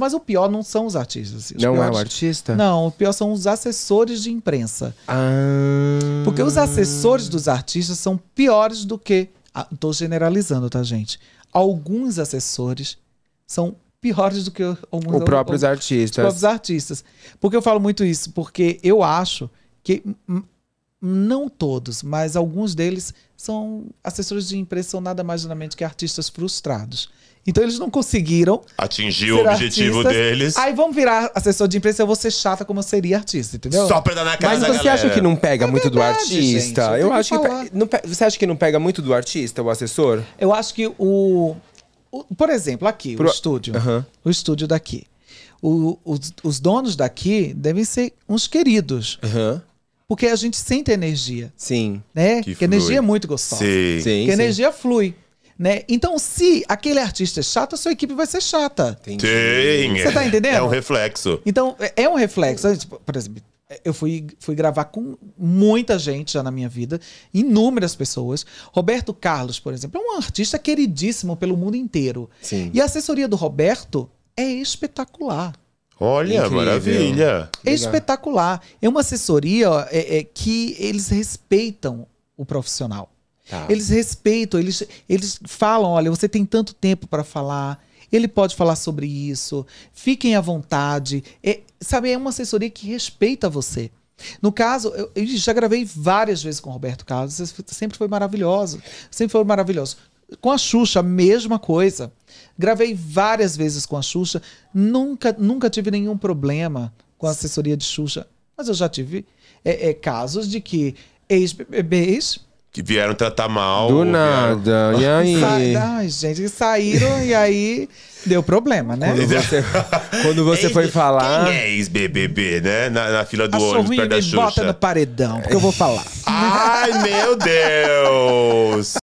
Mas o pior não são os artistas. Assim. Os não é piores, é o artista? Não, o pior são os assessores de imprensa. Ah. Porque os assessores dos artistas são piores do que. Estou generalizando, tá, gente? Alguns assessores são piores do que alguns os próprios ou, artistas. Os próprios artistas. Porque eu falo muito isso, porque eu acho que não todos, mas alguns deles são assessores de imprensa nada mais nada que artistas frustrados. Então eles não conseguiram atingir o objetivo artistas. deles. Aí vamos virar assessor de imprensa, eu vou ser chata como eu seria artista, entendeu? Só pra dar na cara Mas você galera. acha que não pega é muito verdade, do artista? Gente, eu, eu acho que não, você acha que não pega muito do artista o assessor? Eu acho que o, o por exemplo, aqui, Pro... o estúdio. O estúdio daqui. O, os, os, donos daqui devem ser uns queridos. Uhum. Porque a gente sente a energia. Sim. Né? Que, que energia é muito gostosa. Sim. sim que a energia flui. Né? Então, se aquele artista é chato, a sua equipe vai ser chata. Entendi. Você tá entendendo? É um reflexo. Então, é, é um reflexo. Tipo, por exemplo, eu fui, fui gravar com muita gente já na minha vida, inúmeras pessoas. Roberto Carlos, por exemplo, é um artista queridíssimo pelo mundo inteiro. Sim. E a assessoria do Roberto é espetacular. Olha, Incrível. maravilha. É espetacular. É uma assessoria é, é, que eles respeitam o profissional. Tá. Eles respeitam, eles, eles falam: olha, você tem tanto tempo para falar, ele pode falar sobre isso, fiquem à vontade. É, sabe, é uma assessoria que respeita você. No caso, eu, eu já gravei várias vezes com o Roberto Carlos, sempre foi maravilhoso, sempre foi maravilhoso. Com a Xuxa, mesma coisa. Gravei várias vezes com a Xuxa, nunca, nunca tive nenhum problema com a assessoria de Xuxa. Mas eu já tive é, é, casos de que ex-bebês que vieram tratar mal. Do nada. Vieram... E aí? Ai, gente, saíram e aí deu problema, né? Quando você, quando você foi falar. Quem é ex-BBB, né? Na, na, fila do ônibus, perto da Xuxa. Bota no paredão, porque eu vou falar. Ai, meu Deus!